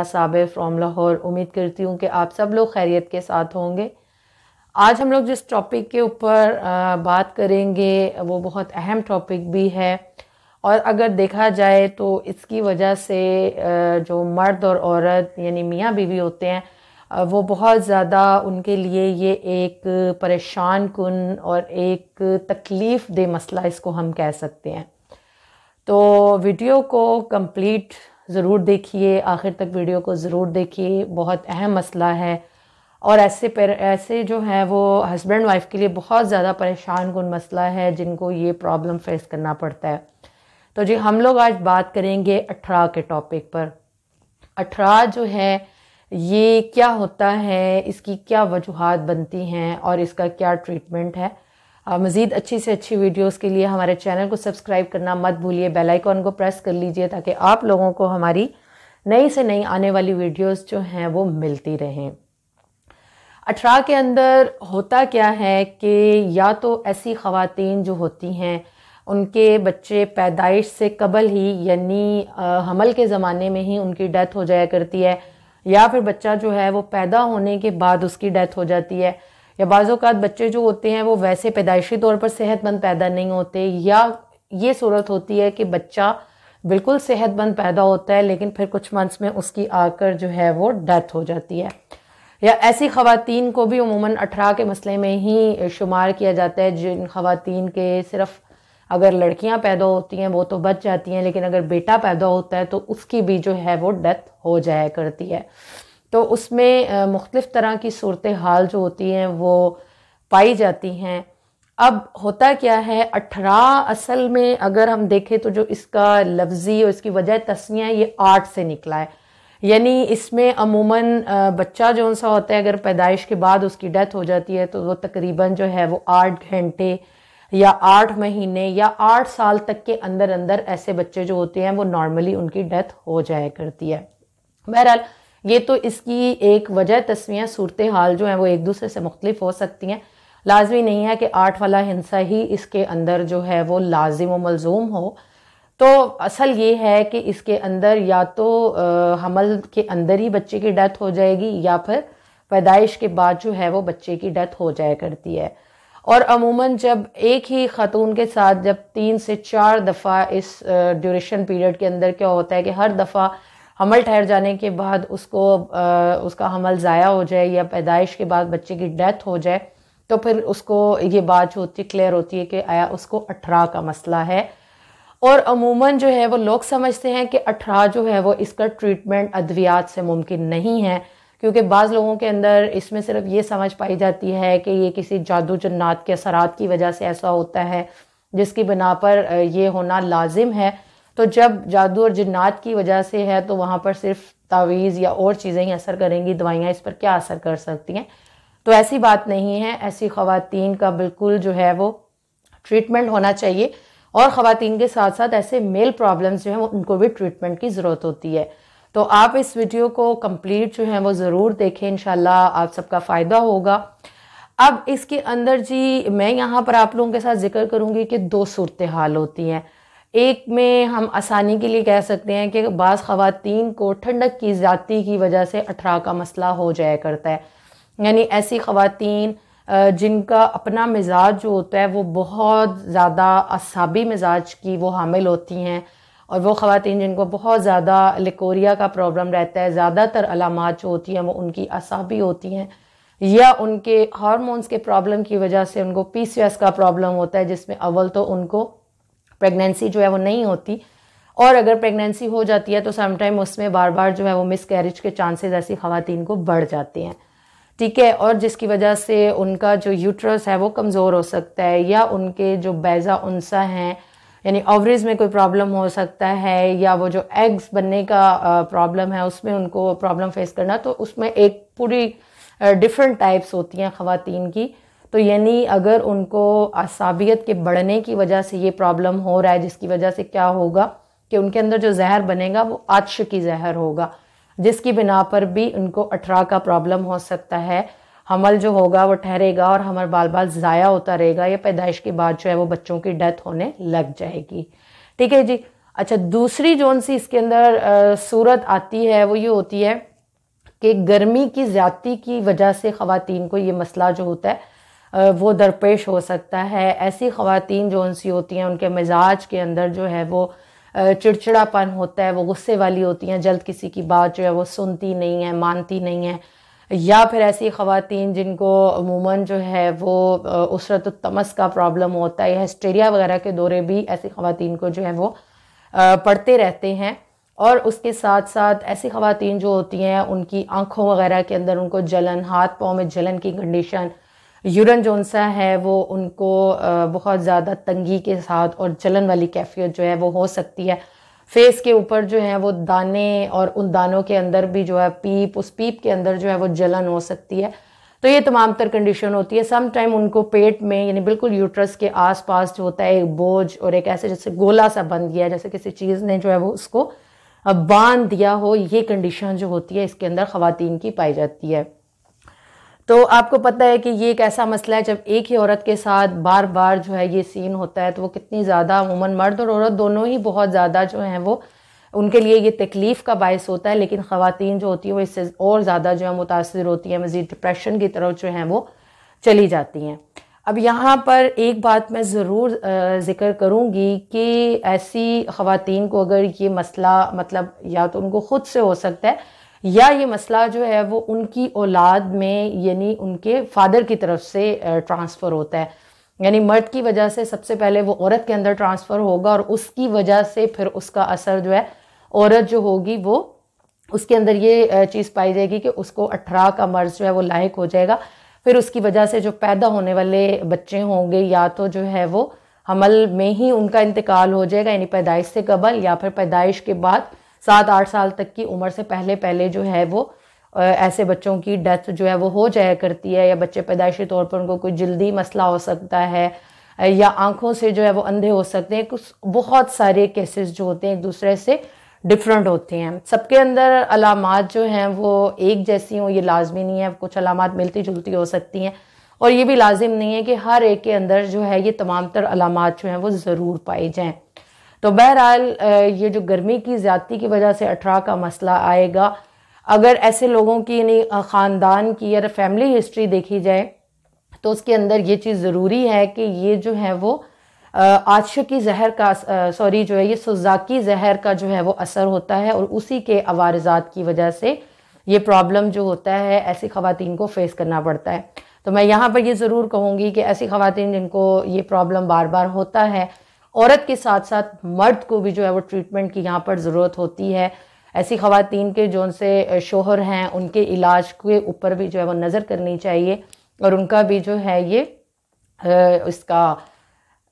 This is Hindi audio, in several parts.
साबिर फ्रॉम लाहौर उम्मीद करती हूँ कि आप सब लोग खैरियत के साथ होंगे आज हम लोग जिस टॉपिक के ऊपर बात करेंगे वो बहुत अहम टॉपिक भी है और अगर देखा जाए तो इसकी वजह से जो मर्द और औरत यानी मियाँ बीवी होते हैं वो बहुत ज़्यादा उनके लिए ये एक परेशान कन और एक तकलीफ़ दे मसला इसको हम कह सकते हैं तो वीडियो को कंप्लीट ज़रूर देखिए आखिर तक वीडियो को ज़रूर देखिए बहुत अहम मसला है और ऐसे पर ऐसे जो हैं वो हस्बैंड वाइफ के लिए बहुत ज़्यादा परेशान कन मसला है जिनको ये प्रॉब्लम फेस करना पड़ता है तो जी हम लोग आज बात करेंगे अठरा के टॉपिक पर अठरा जो है ये क्या होता है इसकी क्या वजूहत बनती हैं और इसका क्या ट्रीटमेंट है मज़ीद अच्छी से अच्छी वीडियोस के लिए हमारे चैनल को सब्सक्राइब करना मत भूलिए बेल आइकॉन को प्रेस कर लीजिए ताकि आप लोगों को हमारी नई से नई आने वाली वीडियोस जो हैं वो मिलती रहें अठारह के अंदर होता क्या है कि या तो ऐसी खातन जो होती हैं उनके बच्चे पैदाइश से कबल ही यानी हमल के ज़माने में ही उनकी डेथ हो जाया करती है या फिर बच्चा जो है वो पैदा होने के बाद उसकी डेथ हो जाती है या बाज़ात बच्चे जो होते हैं वो वैसे पैदाइशी तौर पर सेहतमंद पैदा नहीं होते या ये सूरत होती है कि बच्चा बिल्कुल सेहतमंद पैदा होता है लेकिन फिर कुछ मंथ्स में उसकी आकर जो है वो डेथ हो जाती है या ऐसी खातन को भी उमूमा अठारह के मसले में ही शुमार किया जाता है जिन खातन के सिर्फ अगर लड़कियां पैदा होती हैं वो तो बच जाती हैं लेकिन अगर बेटा पैदा होता है तो उसकी भी जो है वो डेथ हो जाया करती है तो उसमें मुख्तलिफ़ तरह की सूरत हाल जो होती हैं वो पाई जाती हैं अब होता क्या है अठारह असल में अगर हम देखें तो जो इसका लफ्ज़ी और इसकी वजह तस्निया ये आठ से निकला है यानी इसमें अमूमन बच्चा जो सा होता है अगर पैदाइश के बाद उसकी डेथ हो जाती है तो वो तकरीबन जो है वो आठ घंटे या आठ महीने या आठ साल तक के अंदर अंदर ऐसे बच्चे जो होते हैं वो नॉर्मली उनकी डेथ हो जाया करती है बहरहाल ये तो इसकी एक वजह तस्वीर सूरत हाल जो है वो एक दूसरे से मुख्तलिफ हो सकती हैं लाजमी नहीं है कि आठ वाला हिंसा ही इसके अंदर जो है वो लाजिम व मलजूम हो तो असल ये है कि इसके अंदर या तो आ, हमल के अंदर ही बच्चे की डेथ हो जाएगी या फिर पैदाइश के बाद जो है वो बच्चे की डेथ हो जाया करती है और अमूमन जब एक ही ख़ातून के साथ जब तीन से चार दफ़ा इस ड्यूरेशन पीरियड के अंदर क्या होता है कि हर दफ़ा हमल ठहर जाने के बाद उसको उसका हमल ज़ाया हो जाए या पैदाइश के बाद बच्चे की डेथ हो जाए तो फिर उसको ये बात जो होती क्लियर होती है कि आया उसको अठारह का मसला है और अमूमन जो है वो लोग समझते हैं कि अठारह जो है वो इसका ट्रीटमेंट अद्वियात से मुमकिन नहीं है क्योंकि बाज़ लोगों के अंदर इसमें सिर्फ ये समझ पाई जाती है कि ये किसी जादू जन्नात के असरात की वजह से ऐसा होता है जिसकी बिना पर यह होना लाजिम है तो जब जादू और जिन्नात की वजह से है तो वहाँ पर सिर्फ तावीज़ या और चीज़ें ही असर करेंगी दवाइयाँ इस पर क्या असर कर सकती हैं तो ऐसी बात नहीं है ऐसी ख़वातीन का बिल्कुल जो है वो ट्रीटमेंट होना चाहिए और ख़वातीन के साथ साथ ऐसे मेल प्रॉब्लम्स जो हैं वो उनको भी ट्रीटमेंट की ज़रूरत होती है तो आप इस वीडियो को कंप्लीट जो है वो ज़रूर देखें इन आप सबका फ़ायदा होगा अब इसके अंदर जी मैं यहाँ पर आप लोगों के साथ जिक्र करूँगी कि दो सूरत हाल होती हैं एक में हम आसानी के लिए कह सकते हैं कि बाज़ ख़वातीन को ठंडक की ज़्यादती की वजह से अठरा का मसला हो जाया करता है यानी ऐसी ख़वातीन जिनका अपना मिजाज जो होता है वो बहुत ज़्यादा असाबी मिजाज की वो हामिल होती हैं और वो ख़वान जिनको बहुत ज़्यादा लिकोरिया का प्रॉब्लम रहता है ज़्यादातर अलामत जो होती हैं वो उनकी असाबी होती हैं या उनके हारमोनस के प्रॉब्लम की वजह से उनको पी सी एस का प्रॉब्लम होता है जिसमें अव्वल तो उनको प्रेगनेंसी जो है वो नहीं होती और अगर प्रेगनेंसी हो जाती है तो समटाइम उसमें बार बार जो है वो मिस कैरिज के चांसेस ऐसी खातन को बढ़ जाते हैं ठीक है और जिसकी वजह से उनका जो यूट्रस है वो कमज़ोर हो सकता है या उनके जो बैज़ा उनसा हैं यानी ओवरीज में कोई प्रॉब्लम हो सकता है या वो जो एग्स बनने का प्रॉब्लम है उसमें उनको प्रॉब्लम फेस करना तो उसमें एक पूरी डिफरेंट टाइप्स होती हैं ख़वातीन की तो यानी अगर उनको असाबियत के बढ़ने की वजह से ये प्रॉब्लम हो रहा है जिसकी वजह से क्या होगा कि उनके अंदर जो जहर बनेगा वो की जहर होगा जिसकी बिना पर भी उनको अठरा का प्रॉब्लम हो सकता है हमल जो होगा वो ठहरेगा और हमार बाल बाल ज़ाया होता रहेगा या पैदाइश के बाद जो है वो बच्चों की डेथ होने लग जाएगी ठीक है जी अच्छा दूसरी जोन सी इसके अंदर सूरत आती है वो ये होती है कि गर्मी की ज़्यादती की वजह से ख़वान को ये मसला जो होता है वो दरपेश हो सकता है ऐसी ख़वातीन जो उनसी होती हैं उनके मिजाज के अंदर जो है वो चिड़चिड़ापन होता है वो गुस्से वाली होती हैं जल्द किसी की बात जो है वो सुनती नहीं है मानती नहीं है या फिर ऐसी ख़वातीन जिनको अमूमन जो है वो उसरत तमस का प्रॉब्लम होता है या हिस्टेरिया वगैरह के दौरे भी ऐसी ख़वातीन को जो है वो पढ़ते रहते हैं और उसके साथ साथ ऐसी ख़वातीन जो होती हैं उनकी आँखों वगैरह के अंदर उनको जलन हाथ पाँव में जलन की कंडीशन यूरन जोनसा है वो उनको बहुत ज़्यादा तंगी के साथ और जलन वाली कैफियत जो है वो हो सकती है फेस के ऊपर जो है वो दाने और उन दानों के अंदर भी जो है पीप उस पीप के अंदर जो है वो जलन हो सकती है तो ये तमाम तर कंडीशन होती है सम टाइम उनको पेट में यानी बिल्कुल यूट्रस के आसपास जो होता है एक बोझ और एक ऐसे जैसे गोला सा बन गया जैसे किसी चीज़ ने जो है वो उसको बांध दिया हो ये कंडीशन जो होती है इसके अंदर ख़वातीन की पाई जाती है तो आपको पता है कि ये एक ऐसा मसला है जब एक ही औरत के साथ बार बार जो है ये सीन होता है तो वो कितनी ज़्यादा अमूमन मर्द और औरत दोनों ही बहुत ज़्यादा जो हैं वो उनके लिए ये तकलीफ़ का बायस होता है लेकिन ख़वातीन जो होती हैं वो इससे और ज़्यादा जो है मुतासर होती हैं मज़ीद डिप्रेशन की तरफ जो हैं वो चली जाती हैं अब यहाँ पर एक बात मैं ज़रूर ज़िक्र करूँगी कि ऐसी ख़वातीन को अगर ये मसला मतलब या तो उनको ख़ुद से हो सकता है या ये मसला जो है वो उनकी औलाद में यानी उनके फादर की तरफ से ट्रांसफ़र होता है यानी मर्द की वजह से सबसे पहले वो औरत के अंदर ट्रांसफ़र होगा और उसकी वजह से फिर उसका असर जो है औरत जो होगी वो उसके अंदर ये चीज़ पाई जाएगी कि उसको अठारह का मर्ज जो है वो लायक हो जाएगा फिर उसकी वजह से जो पैदा होने वाले बच्चे होंगे या तो जो है वो हमल में ही उनका इंतकाल हो जाएगा यानी पैदाइश से कबल या फिर पैदाइश के बाद सात आठ साल तक की उम्र से पहले पहले जो है वो ऐसे बच्चों की डेथ जो है वो हो जाया करती है या बच्चे पैदाइशी तौर पर उनको कोई जल्दी मसला हो सकता है या आंखों से जो है वो अंधे हो सकते हैं कुछ बहुत सारे केसेस जो होते हैं एक दूसरे से डिफरेंट होते हैं सबके अंदर अलामत जो हैं वो एक जैसी हों ये लाजमी नहीं है कुछ अलामत मिलती जुलती हो सकती हैं और ये भी लाजिम नहीं है कि हर एक के अंदर जो है ये तमाम तर अलामत जो हैं वो ज़रूर पाए जाएँ तो बहरहाल ये जो गर्मी की ज़्यादती की वजह से अठारह का मसला आएगा अगर ऐसे लोगों की यानी ख़ानदान की या फैमिली हिस्ट्री देखी जाए तो उसके अंदर ये चीज़ ज़रूरी है कि ये जो है वो आशकी जहर का सॉरी जो है ये सुजाकी जहर का जो है वो असर होता है और उसी के अवारजात की वजह से ये प्रॉब्लम जो होता है ऐसी खातन को फेस करना पड़ता है तो मैं यहाँ पर ये ज़रूर कहूँगी कि ऐसी खातन जिनको ये प्रॉब्लम बार बार होता है औरत के साथ साथ मर्द को भी जो है वो ट्रीटमेंट की यहाँ पर ज़रूरत होती है ऐसी खातन के जो उनसे शोहर हैं उनके इलाज के ऊपर भी जो है वो नज़र करनी चाहिए और उनका भी जो है ये इसका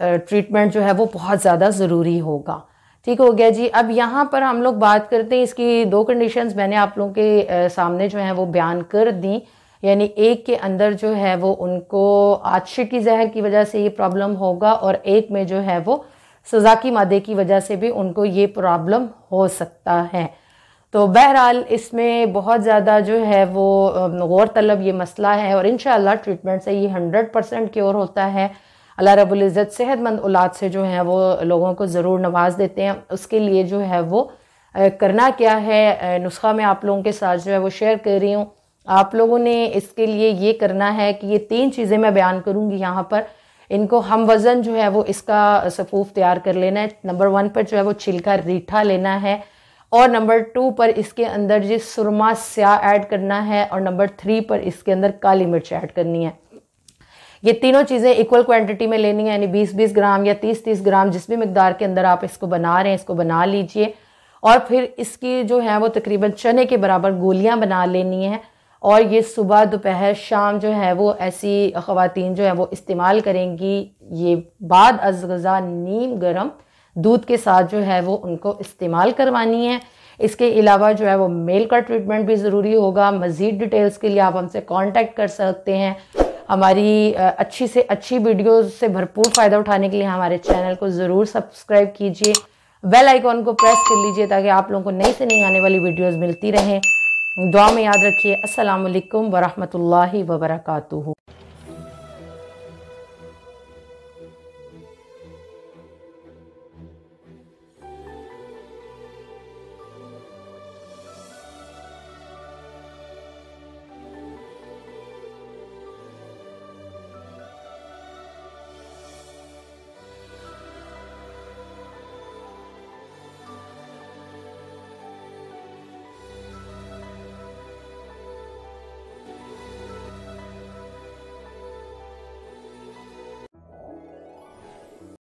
ट्रीटमेंट जो है वो बहुत ज़्यादा ज़रूरी होगा ठीक हो गया जी अब यहाँ पर हम लोग बात करते हैं इसकी दो कंडीशंस मैंने आप लोगों के सामने जो है वो बयान कर दी यानी एक के अंदर जो है वो उनको आदशे की जहर की वजह से ये प्रॉब्लम होगा और एक में जो है वो सज़ा की मादे की वजह से भी उनको ये प्रॉब्लम हो सकता है तो बहरहाल इसमें बहुत ज़्यादा जो है वो गौर तलब ये मसला है और इन ट्रीटमेंट से ये हंड्रेड परसेंट क्योर होता है अल्लाह रबुल्ज़त सेहतमंद औलाद से जो है वो लोगों को ज़रूर नवाज़ देते हैं उसके लिए जो है वो करना क्या है नुस्खा मैं आप लोगों के साथ जो है वो शेयर कर रही हूँ आप लोगों ने इसके लिए ये करना है कि ये तीन चीज़ें मैं बयान करूँगी यहाँ पर इनको हम वज़न जो है वो इसका सफ़ूफ तैयार कर लेना है नंबर वन पर जो है वो छिलका रीठा लेना है और नंबर टू पर इसके अंदर जो सुरमा स्याह ऐड करना है और नंबर थ्री पर इसके अंदर काली मिर्च ऐड करनी है ये तीनों चीज़ें इक्वल क्वांटिटी में लेनी है यानी 20-20 ग्राम या 30-30 ग्राम जिस भी मकदार के अंदर आप इसको बना रहे हैं इसको बना लीजिए और फिर इसकी जो है वो तकरीबन चने के बराबर गोलियां बना लेनी है और ये सुबह दोपहर शाम जो है वो ऐसी ख़वातीन जो है वो इस्तेमाल करेंगी ये बाद अज गज़ा नीम गरम दूध के साथ जो है वो उनको इस्तेमाल करवानी है इसके अलावा जो है वो मेल का ट्रीटमेंट भी ज़रूरी होगा मज़ीद डिटेल्स के लिए आप हमसे कांटेक्ट कर सकते हैं हमारी अच्छी से अच्छी वीडियोस से भरपूर फ़ायदा उठाने के लिए हमारे चैनल को ज़रूर सब्सक्राइब कीजिए बेल आइकॉन को प्रेस कर लीजिए ताकि आप लोगों को नई से नई आने वाली वीडियोस मिलती रहें दुआ में याद रखिए असलकम वरहमल वर्का